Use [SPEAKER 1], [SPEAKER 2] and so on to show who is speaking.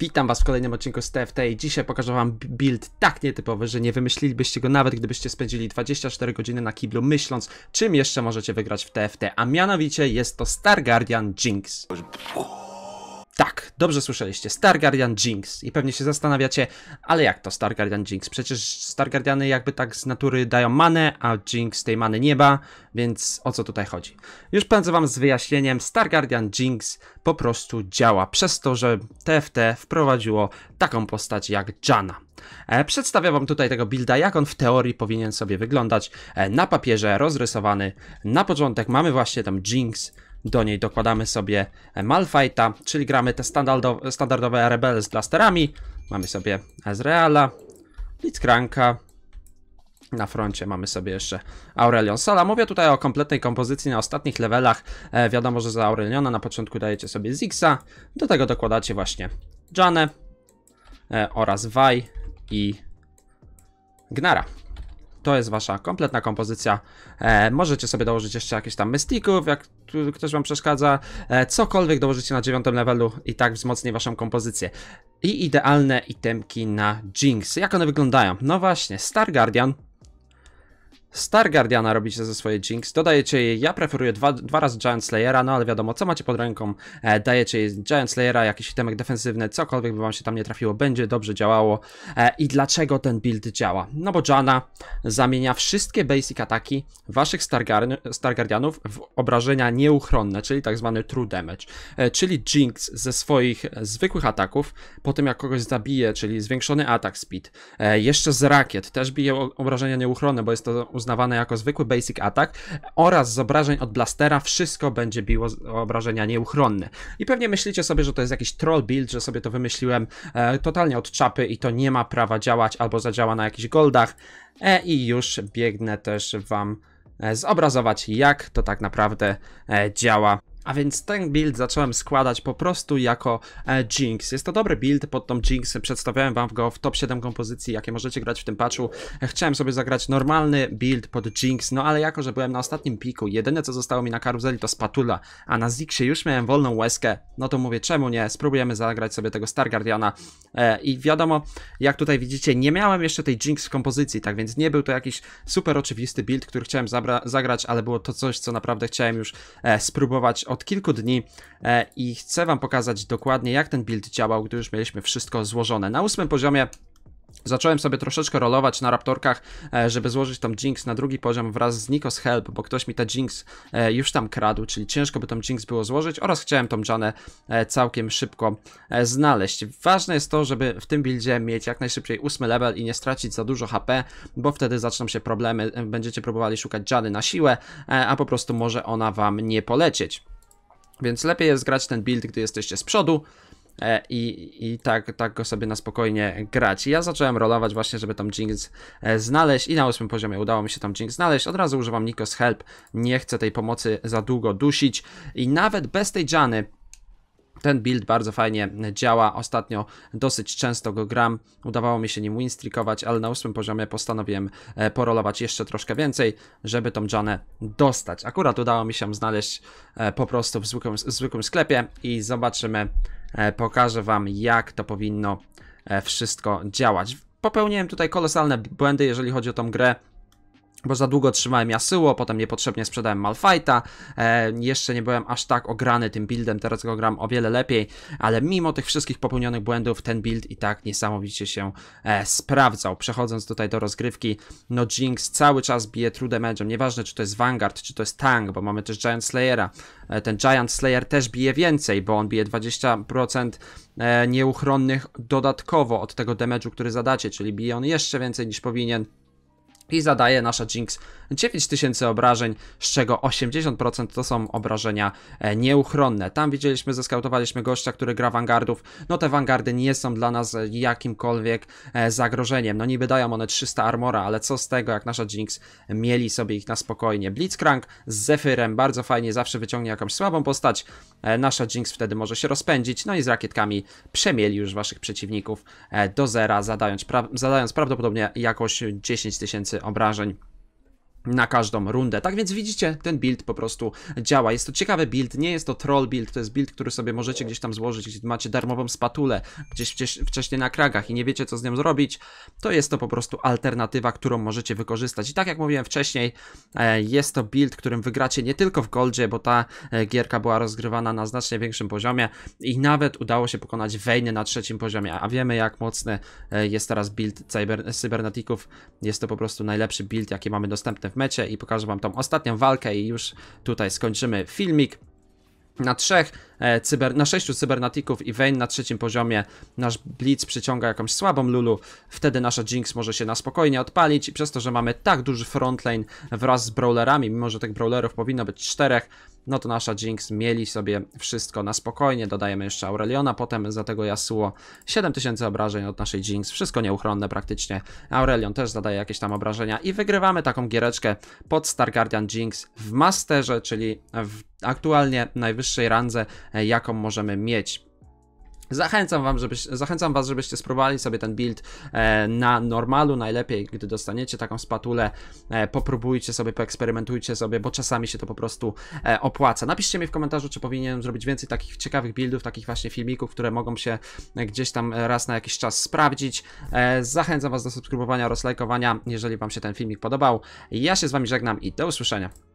[SPEAKER 1] Witam was w kolejnym odcinku z TFT i dzisiaj pokażę wam build tak nietypowy, że nie wymyślilibyście go nawet gdybyście spędzili 24 godziny na kiblu myśląc, czym jeszcze możecie wygrać w TFT, a mianowicie jest to Star Guardian Jinx. Tak, dobrze słyszeliście. Star Guardian Jinx. I pewnie się zastanawiacie, ale jak to Star Guardian Jinx? Przecież Star Guardiany jakby tak z natury dają manę, a Jinx tej many nieba, więc o co tutaj chodzi? Już pędzę wam z wyjaśnieniem. Star Guardian Jinx po prostu działa przez to, że TFT wprowadziło taką postać jak Jana. E, Przedstawiam wam tutaj tego builda, jak on w teorii powinien sobie wyglądać. E, na papierze rozrysowany. Na początek mamy właśnie tam Jinx, do niej dokładamy sobie Malfighta, czyli gramy te standardowe, standardowe rebele z blasterami. Mamy sobie Ezreala, Blitzcranka. Na froncie mamy sobie jeszcze Aurelion Sola. Mówię tutaj o kompletnej kompozycji na ostatnich levelach. E, wiadomo, że za Aureliona na początku dajecie sobie Zixa. Do tego dokładacie właśnie Janę e, oraz Vai i Gnara. To jest wasza kompletna kompozycja. E, możecie sobie dołożyć jeszcze jakieś tam mystików, jak tu ktoś wam przeszkadza. E, cokolwiek dołożycie na dziewiątym levelu i tak wzmocni waszą kompozycję. I idealne itemki na Jinx. Jak one wyglądają? No właśnie, Star Guardian Star Guardiana robicie ze swojej Jinx, dodajecie jej, ja preferuję dwa, dwa razy Giant Slayera, no ale wiadomo, co macie pod ręką, e, dajecie jej Giant Slayera, jakiś itemek defensywny, cokolwiek by wam się tam nie trafiło, będzie dobrze działało. E, I dlaczego ten build działa? No bo Jana zamienia wszystkie basic ataki waszych Star, Star Guardianów w obrażenia nieuchronne, czyli tak zwany true damage, e, czyli Jinx ze swoich zwykłych ataków, po tym jak kogoś zabije, czyli zwiększony atak speed, e, jeszcze z rakiet też bije obrażenia nieuchronne, bo jest to uznawane jako zwykły basic attack oraz z obrażeń od blastera wszystko będzie biło obrażenia nieuchronne. I pewnie myślicie sobie, że to jest jakiś troll build, że sobie to wymyśliłem e, totalnie od czapy i to nie ma prawa działać albo zadziała na jakichś goldach e, i już biegnę też wam e, zobrazować, jak to tak naprawdę e, działa a więc ten build zacząłem składać po prostu jako e, Jinx. Jest to dobry build pod tą Jinx, przedstawiałem wam go w top 7 kompozycji, jakie możecie grać w tym patchu. E, chciałem sobie zagrać normalny build pod Jinx, no ale jako, że byłem na ostatnim piku, jedyne co zostało mi na karuzeli to spatula, a na Zixie już miałem wolną łezkę, no to mówię, czemu nie, spróbujemy zagrać sobie tego Star Guardiana. E, I wiadomo, jak tutaj widzicie, nie miałem jeszcze tej Jinx w kompozycji, tak więc nie był to jakiś super oczywisty build, który chciałem zagrać, ale było to coś, co naprawdę chciałem już spróbować od kilku dni e, i chcę wam pokazać dokładnie jak ten build działał, gdy już mieliśmy wszystko złożone. Na ósmym poziomie Zacząłem sobie troszeczkę rolować na raptorkach, e, żeby złożyć tą Jinx na drugi poziom wraz z Nikos Help, bo ktoś mi ta Jinx e, już tam kradł, czyli ciężko by tą Jinx było złożyć oraz chciałem tą Janę całkiem szybko znaleźć. Ważne jest to, żeby w tym buildzie mieć jak najszybciej ósmy level i nie stracić za dużo HP, bo wtedy zaczną się problemy, będziecie próbowali szukać Jany na siłę, a po prostu może ona wam nie polecieć. Więc lepiej jest grać ten build, gdy jesteście z przodu e, i, i tak, tak go sobie na spokojnie grać. I ja zacząłem rolować właśnie, żeby tam Jinx e, znaleźć i na 8 poziomie udało mi się tam Jinx znaleźć. Od razu używam Nikos Help, nie chcę tej pomocy za długo dusić i nawet bez tej Jany ten build bardzo fajnie działa. Ostatnio dosyć często go gram. Udawało mi się nim winstreakować, ale na ósmym poziomie postanowiłem e, porolować jeszcze troszkę więcej, żeby tą Janę dostać. Akurat udało mi się znaleźć e, po prostu w zwykłym, zwykłym sklepie i zobaczymy, e, pokażę Wam jak to powinno wszystko działać. Popełniłem tutaj kolosalne błędy, jeżeli chodzi o tą grę bo za długo trzymałem Jasyło, potem niepotrzebnie sprzedałem Malfighta, e, jeszcze nie byłem aż tak ograny tym buildem, teraz go gram o wiele lepiej, ale mimo tych wszystkich popełnionych błędów, ten build i tak niesamowicie się e, sprawdzał. Przechodząc tutaj do rozgrywki, no Jinx cały czas bije true damage'em, nieważne czy to jest Vanguard, czy to jest Tank, bo mamy też Giant Slayera, e, ten Giant Slayer też bije więcej, bo on bije 20% e, nieuchronnych dodatkowo od tego damage'u, który zadacie, czyli bije on jeszcze więcej niż powinien, i zadaje nasza Jinx 9000 obrażeń, z czego 80% to są obrażenia e, nieuchronne. Tam widzieliśmy, zeskautowaliśmy gościa, który gra wangardów. No te wangardy nie są dla nas e, jakimkolwiek e, zagrożeniem. No niby dają one 300 armora, ale co z tego, jak nasza Jinx mieli sobie ich na spokojnie. Blitzcrank z Zephyrem bardzo fajnie zawsze wyciągnie jakąś słabą postać. Nasza Jinx wtedy może się rozpędzić, no i z rakietkami przemieli już waszych przeciwników do zera, zadając, pra zadając prawdopodobnie jakoś 10 tysięcy obrażeń na każdą rundę. Tak więc widzicie, ten build po prostu działa. Jest to ciekawy build, nie jest to troll build, to jest build, który sobie możecie gdzieś tam złożyć, gdzie macie darmową spatulę, gdzieś wcześniej na kragach i nie wiecie co z nią zrobić, to jest to po prostu alternatywa, którą możecie wykorzystać. I tak jak mówiłem wcześniej, e, jest to build, którym wygracie nie tylko w goldzie, bo ta e, gierka była rozgrywana na znacznie większym poziomie i nawet udało się pokonać Wejny na trzecim poziomie, a wiemy jak mocny e, jest teraz build cyber, Cybernatików. Jest to po prostu najlepszy build, jaki mamy dostępny w mecie i pokażę wam tą ostatnią walkę i już tutaj skończymy filmik. Na trzech, e, cyber, na sześciu cybernatików i Vayne na trzecim poziomie nasz Blitz przyciąga jakąś słabą Lulu, wtedy nasza Jinx może się na spokojnie odpalić i przez to, że mamy tak duży frontline wraz z brawlerami, mimo że tych brawlerów powinno być czterech, no to nasza Jinx mieli sobie wszystko na spokojnie. Dodajemy jeszcze Aureliona, potem za tego Yasuo 7000 obrażeń od naszej Jinx, wszystko nieuchronne praktycznie. Aurelion też zadaje jakieś tam obrażenia i wygrywamy taką giereczkę pod Star Guardian Jinx w Masterze, czyli w aktualnie najwyższej randze, e, jaką możemy mieć. Zachęcam, wam, żebyś, zachęcam Was, żebyście spróbowali sobie ten build e, na normalu. Najlepiej, gdy dostaniecie taką spatulę, e, popróbujcie sobie, poeksperymentujcie sobie, bo czasami się to po prostu e, opłaca. Napiszcie mi w komentarzu, czy powinienem zrobić więcej takich ciekawych buildów, takich właśnie filmików, które mogą się e, gdzieś tam e, raz na jakiś czas sprawdzić. E, zachęcam Was do subskrybowania oraz lajkowania, jeżeli Wam się ten filmik podobał. Ja się z Wami żegnam i do usłyszenia.